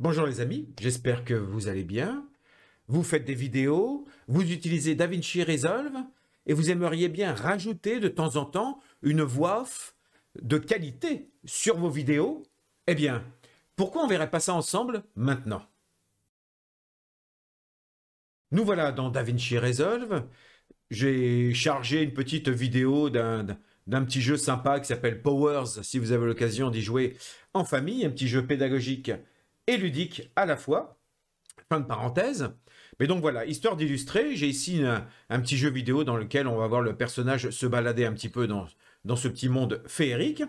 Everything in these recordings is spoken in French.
Bonjour les amis, j'espère que vous allez bien. Vous faites des vidéos, vous utilisez DaVinci Resolve et vous aimeriez bien rajouter de temps en temps une voix off de qualité sur vos vidéos. Eh bien, pourquoi on ne verrait pas ça ensemble maintenant Nous voilà dans DaVinci Resolve. J'ai chargé une petite vidéo d'un d'un petit jeu sympa qui s'appelle Powers, si vous avez l'occasion d'y jouer en famille, un petit jeu pédagogique et ludique à la fois. Fin de parenthèse. Mais donc voilà, histoire d'illustrer, j'ai ici un, petit jeu vidéo dans lequel on va voir le personnage se balader un petit peu dans, dans ce petit monde féerique.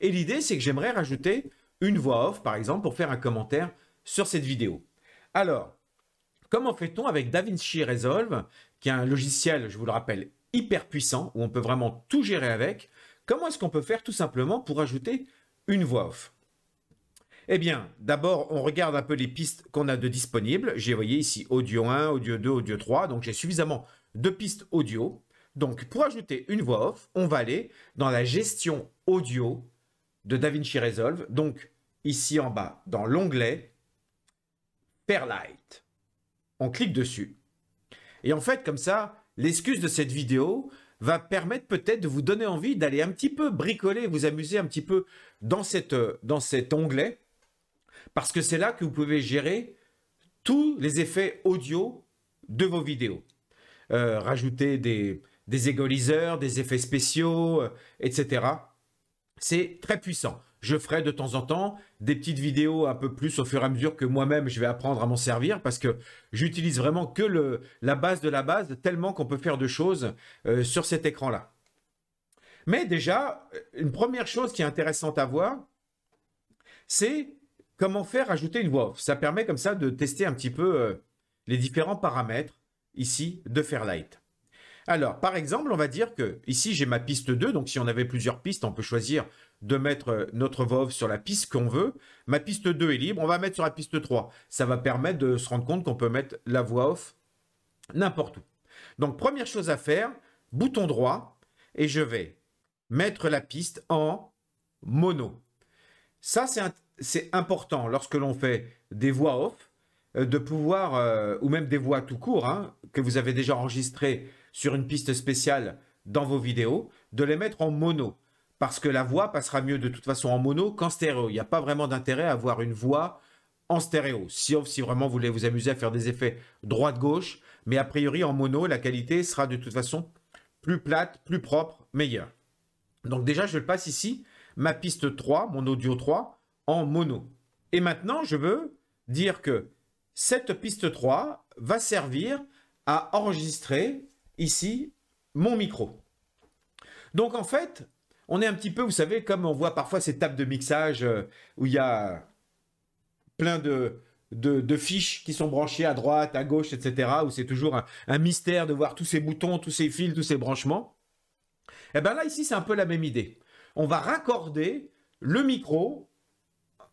Et l'idée, c'est que j'aimerais rajouter une voix off, par exemple, pour faire un commentaire sur cette vidéo. Alors, comment fait-on avec DaVinci Resolve, qui est un logiciel, je vous le rappelle, hyper puissant, où on peut vraiment tout gérer avec Comment est-ce qu'on peut faire tout simplement pour ajouter une voix off eh bien, d'abord, on regarde un peu les pistes qu'on a de disponibles. J'ai, voyez ici, audio 1, audio 2, audio 3. Donc, j'ai suffisamment de pistes audio. Donc, pour ajouter une voix off, on va aller dans la gestion audio de DaVinci Resolve. Donc, ici en bas, dans l'onglet Perlite, On clique dessus. Et en fait, comme ça, l'excuse de cette vidéo va permettre peut-être de vous donner envie d'aller un petit peu bricoler, vous amuser un petit peu dans, euh, dans cet onglet parce que c'est là que vous pouvez gérer tous les effets audio de vos vidéos. Euh, rajouter des, égoliseurs, des effets spéciaux, euh, etc. C'est très puissant. Je ferai de temps en temps des petites vidéos un peu plus au fur et à mesure que moi-même je vais apprendre à m'en servir parce que j'utilise vraiment que le, la base de la base tellement qu'on peut faire de choses euh, sur cet écran-là. Mais déjà, une première chose qui est intéressante à voir, c'est Comment faire ajouter une voix off Ça permet comme ça de tester un petit peu euh, les différents paramètres ici de Fairlight. Alors, par exemple, on va dire que ici, j'ai ma piste 2. Donc, si on avait plusieurs pistes, on peut choisir de mettre euh, notre voix off sur la piste qu'on veut. Ma piste 2 est libre. On va mettre sur la piste 3. Ça va permettre de se rendre compte qu'on peut mettre la voix off n'importe où. Donc, première chose à faire, bouton droit. Et je vais mettre la piste en mono. Ça, c'est un c'est important lorsque l'on fait des voix off euh, de pouvoir, euh, ou même des voix tout court, hein, que vous avez déjà enregistrées sur une piste spéciale dans vos vidéos, de les mettre en mono. Parce que la voix passera mieux de toute façon en mono qu'en stéréo. Il n'y a pas vraiment d'intérêt à avoir une voix en stéréo, Si, si vraiment vous voulez vous amuser à faire des effets droite-gauche. Mais a priori, en mono, la qualité sera de toute façon plus plate, plus propre, meilleure. Donc déjà, je le passe ici, ma piste 3, mon audio 3, mono. Et maintenant, je veux dire que cette piste 3 va servir à enregistrer ici mon micro. Donc en fait, on est un petit peu, vous savez, comme on voit parfois ces tables de mixage euh, où il y a plein de, fiches qui sont branchées à droite, à gauche, etc., où c'est toujours un, un, mystère de voir tous ces boutons, tous ces fils, tous ces branchements. Et eh ben là, ici, c'est un peu la même idée. On va raccorder le micro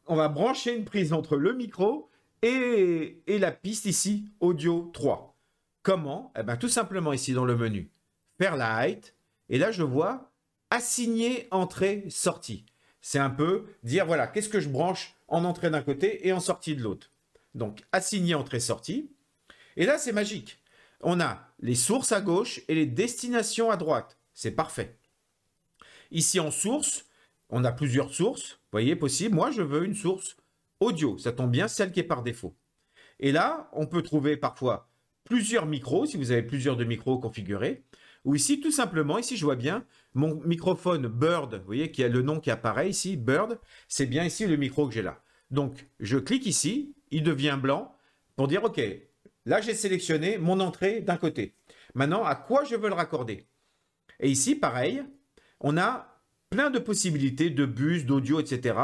on va brancher une prise entre le micro et, la piste ici, audio 3. Comment Eh ben, tout simplement ici dans le menu, faire la Et là, je vois assigner entrée, sortie. C'est un peu dire, voilà, qu'est-ce que je branche en entrée d'un côté et en sortie de l'autre. Donc, assigner entrée, sortie. Et là, c'est magique. On a les sources à gauche et les destinations à droite. C'est parfait. Ici en source, on a plusieurs sources, vous voyez, possible. Moi, je veux une source audio. Ça tombe bien, celle qui est par défaut. Et là, on peut trouver parfois plusieurs micros, si vous avez plusieurs de micros configurés. Ou ici, tout simplement, ici, je vois bien mon microphone Bird, vous voyez, qui a le nom qui apparaît ici, Bird, c'est bien ici le micro que j'ai là. Donc, je clique ici, il devient blanc pour dire, OK, là, j'ai sélectionné mon entrée d'un côté. Maintenant, à quoi je veux le raccorder Et ici, pareil, on a plein de possibilités de bus, d'audio, etc.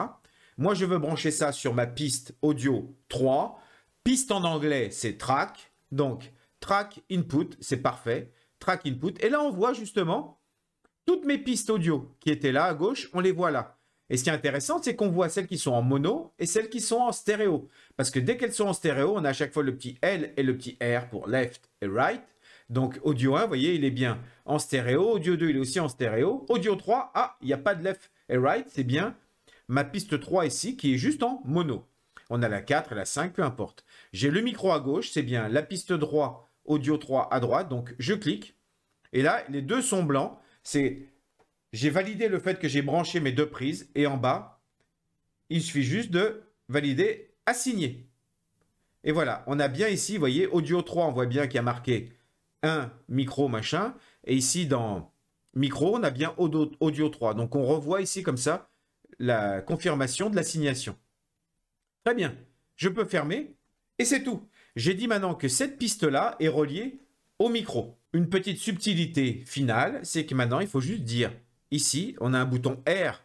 Moi, je veux brancher ça sur ma piste audio 3. Piste en anglais, c'est track. Donc, track input, c'est parfait. Track input. Et là, on voit justement toutes mes pistes audio qui étaient là à gauche, on les voit là. Et ce qui est intéressant, c'est qu'on voit celles qui sont en mono et celles qui sont en stéréo. Parce que dès qu'elles sont en stéréo, on a à chaque fois le petit L et le petit R pour left et right. Donc audio 1, vous voyez, il est bien en stéréo. Audio 2, il est aussi en stéréo. Audio 3, ah, il n'y a pas de left et right, c'est bien ma piste 3 ici qui est juste en mono. On a la 4 et la 5, peu importe. J'ai le micro à gauche, c'est bien la piste 3, audio 3 à droite. Donc je clique. Et là, les deux sont blancs. C'est j'ai validé le fait que j'ai branché mes deux prises. Et en bas, il suffit juste de valider assigner. Et voilà, on a bien ici, vous voyez, audio 3, on voit bien qu'il y a marqué un micro, machin. Et ici, dans micro, on a bien audio, audio 3. Donc on revoit ici comme ça la confirmation de l'assignation. Très bien, je peux fermer et c'est tout. J'ai dit maintenant que cette piste-là est reliée au micro. Une petite subtilité finale, c'est que maintenant il faut juste dire, ici, on a un bouton R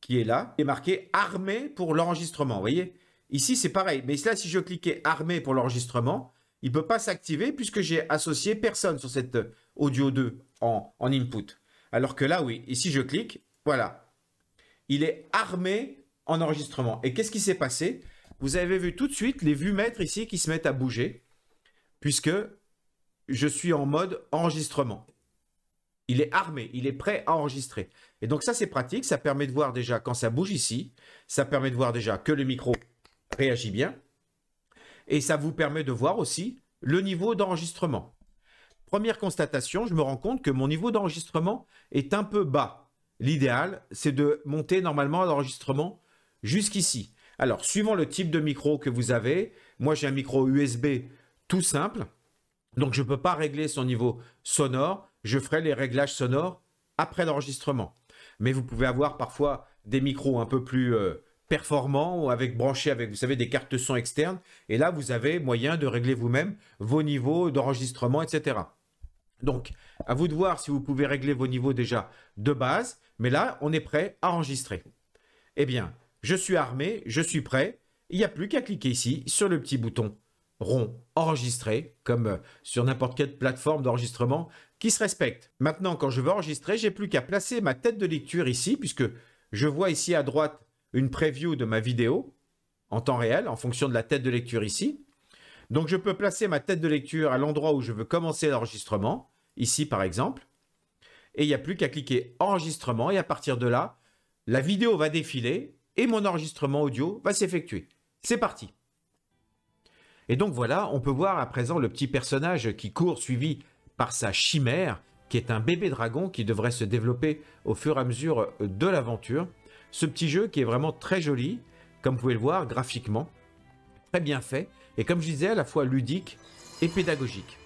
qui est là, et marqué armé pour l'enregistrement, vous voyez Ici, c'est pareil, mais là, si je cliquais armé pour l'enregistrement, il ne peut pas s'activer puisque j'ai associé personne sur cette euh, audio 2 en, input. Alors que là, oui, ici je clique, voilà. Il est armé en enregistrement. Et qu'est-ce qui s'est passé Vous avez vu tout de suite les vues mètres ici qui se mettent à bouger, puisque je suis en mode enregistrement. Il est armé, il est prêt à enregistrer. Et donc ça, c'est pratique. Ça permet de voir déjà quand ça bouge ici. Ça permet de voir déjà que le micro réagit bien et ça vous permet de voir aussi le niveau d'enregistrement. Première constatation, je me rends compte que mon niveau d'enregistrement est un peu bas. L'idéal, c'est de monter normalement l'enregistrement jusqu'ici. Alors, suivant le type de micro que vous avez, moi j'ai un micro USB tout simple, donc je ne peux pas régler son niveau sonore, je ferai les réglages sonores après l'enregistrement. Mais vous pouvez avoir parfois des micros un peu plus euh, performant ou avec branché avec, vous savez, des cartes son externes. Et là, vous avez moyen de régler vous-même vos niveaux d'enregistrement, etc. Donc, à vous de voir si vous pouvez régler vos niveaux déjà de base. Mais là, on est prêt à enregistrer. Eh bien, je suis armé, je suis prêt. Il n'y a plus qu'à cliquer ici sur le petit bouton rond enregistrer, comme euh, sur n'importe quelle plateforme d'enregistrement qui se respecte. Maintenant, quand je veux enregistrer, j'ai plus qu'à placer ma tête de lecture ici, puisque je vois ici à droite une preview de ma vidéo en temps réel, en fonction de la tête de lecture ici. Donc je peux placer ma tête de lecture à l'endroit où je veux commencer l'enregistrement, ici par exemple. Et il n'y a plus qu'à cliquer enregistrement et à partir de là, la vidéo va défiler et mon enregistrement audio va s'effectuer. C'est parti Et donc voilà, on peut voir à présent le petit personnage qui court suivi par sa chimère, qui est un bébé dragon qui devrait se développer au fur et à mesure de l'aventure ce petit jeu qui est vraiment très joli, comme vous pouvez le voir graphiquement, très bien fait, et comme je disais, à la fois ludique et pédagogique.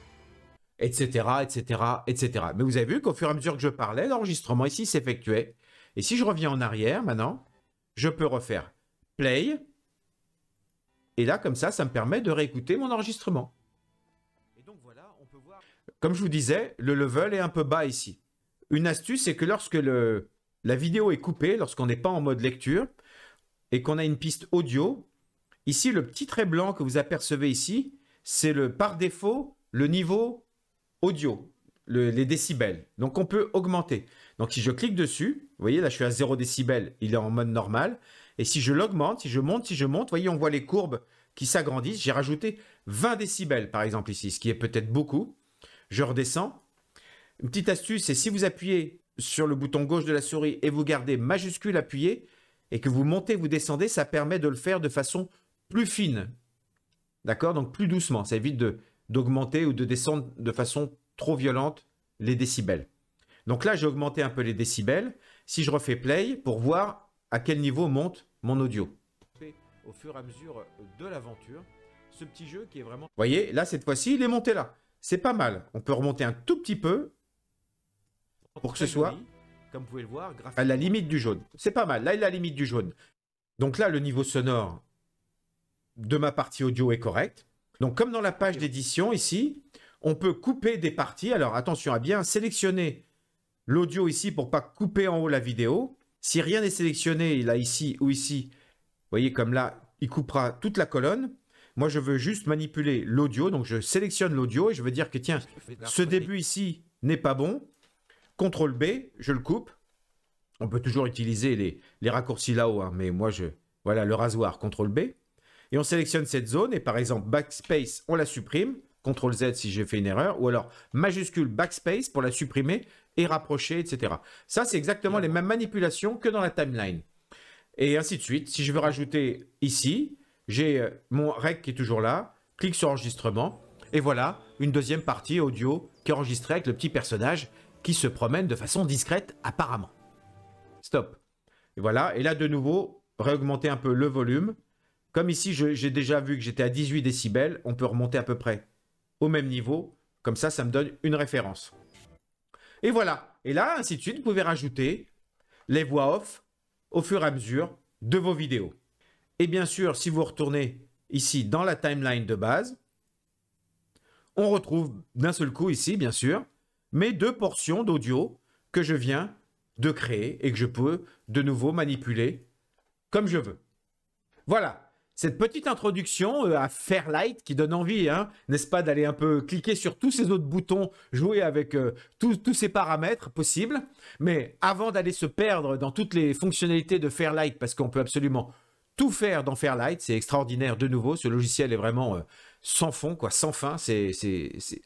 Etc, etc, etc. Mais vous avez vu qu'au fur et à mesure que je parlais, l'enregistrement ici s'effectuait. Et si je reviens en arrière maintenant, je peux refaire play. Et là, comme ça, ça me permet de réécouter mon enregistrement. Et donc voilà, on peut voir... Comme je vous disais, le level est un peu bas ici. Une astuce, c'est que lorsque le, la vidéo est coupée lorsqu'on n'est pas en mode lecture et qu'on a une piste audio. Ici, le petit trait blanc que vous apercevez ici, c'est le par défaut le niveau audio, les décibels. Donc on peut augmenter. Donc si je clique dessus, vous voyez là je suis à 0 décibels, il est en mode normal. Et si je l'augmente, si je monte, si je monte, vous voyez on voit les courbes qui s'agrandissent. J'ai rajouté 20 décibels par exemple ici, ce qui est peut-être beaucoup. Je redescends. Une petite astuce, c'est si vous appuyez sur le bouton gauche de la souris et vous gardez majuscule appuyé et que vous montez, vous descendez, ça permet de le faire de façon plus fine. D'accord Donc plus doucement. Ça évite d'augmenter ou de descendre de façon trop violente les décibels. Donc là, j'ai augmenté un peu les décibels. Si je refais play pour voir à quel niveau monte mon audio. Au fur et à mesure de l'aventure, ce petit jeu qui est vraiment... Vous voyez, là, cette fois-ci, il est monté là. C'est pas mal. On peut remonter un tout petit peu pour que ce soit comme vous pouvez voir, à la limite du jaune. C'est pas mal, là il est à la limite du jaune. Donc là, le niveau sonore de ma partie audio est correct. Donc comme dans la page d'édition ici, on peut couper des parties. Alors attention à bien sélectionner l'audio ici pour pas couper en haut la vidéo. Si rien n'est sélectionné, là ici ou ici, vous voyez comme là, il coupera toute la colonne. Moi, je veux juste manipuler l'audio, donc je sélectionne l'audio et je veux dire que tiens, ce début ici n'est pas bon. CTRL B, je le coupe. On peut toujours utiliser les, raccourcis là-haut, hein, mais moi, je voilà le rasoir, CTRL B. Et on sélectionne cette zone, et par exemple, Backspace, on la supprime. CTRL Z si j'ai fait une erreur, ou alors majuscule Backspace pour la supprimer et rapprocher, etc. Ça, c'est exactement les mêmes manipulations que dans la timeline. Et ainsi de suite. Si je veux rajouter ici, j'ai euh, mon rec qui est toujours là, clique sur enregistrement, et voilà, une deuxième partie audio qui est enregistrée avec le petit personnage qui se promène de façon discrète apparemment. Stop. Et voilà, et là de nouveau, réaugmenter un peu le volume. Comme ici, j'ai déjà vu que j'étais à 18 décibels, on peut remonter à peu près au même niveau. Comme ça, ça me donne une référence. Et voilà. Et là, ainsi de suite, vous pouvez rajouter les voix off au fur et à mesure de vos vidéos. Et bien sûr, si vous retournez ici dans la timeline de base, on retrouve d'un seul coup ici, bien sûr, mes deux portions d'audio que je viens de créer et que je peux de nouveau manipuler comme je veux. Voilà, cette petite introduction euh, à Fairlight qui donne envie, hein, n'est-ce pas, d'aller un peu cliquer sur tous ces autres boutons, jouer avec euh, tous ces paramètres possibles. Mais avant d'aller se perdre dans toutes les fonctionnalités de Fairlight, parce qu'on peut absolument tout faire dans Fairlight, c'est extraordinaire de nouveau, ce logiciel est vraiment euh, sans fond, quoi, sans fin. C'est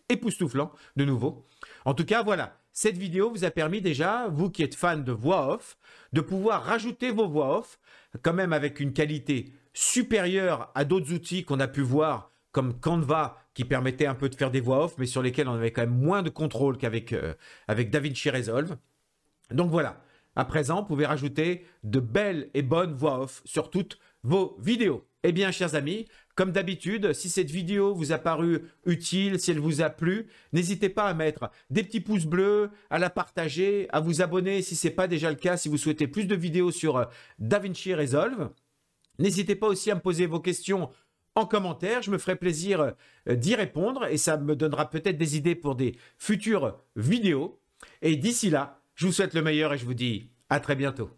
époustouflant, de nouveau. En tout cas, voilà. Cette vidéo vous a permis déjà, vous qui êtes fan de voix off, de pouvoir rajouter vos voix off, quand même avec une qualité supérieure à d'autres outils qu'on a pu voir, comme Canva, qui permettait un peu de faire des voix off, mais sur lesquels on avait quand même moins de contrôle qu'avec euh, avec DaVinci Resolve. Donc voilà, à présent, vous pouvez rajouter de belles et bonnes voix off sur toutes vos vidéos. Eh bien, chers amis, comme d'habitude, si cette vidéo vous a paru utile, si elle vous a plu, n'hésitez pas à mettre des petits pouces bleus, à la partager, à vous abonner si ce n'est pas déjà le cas, si vous souhaitez plus de vidéos sur euh, DaVinci Resolve. N'hésitez pas aussi à me poser vos questions en commentaire, je me ferai plaisir euh, d'y répondre et ça me donnera peut-être des idées pour des futures vidéos. Et d'ici là, je vous souhaite le meilleur et je vous dis à très bientôt.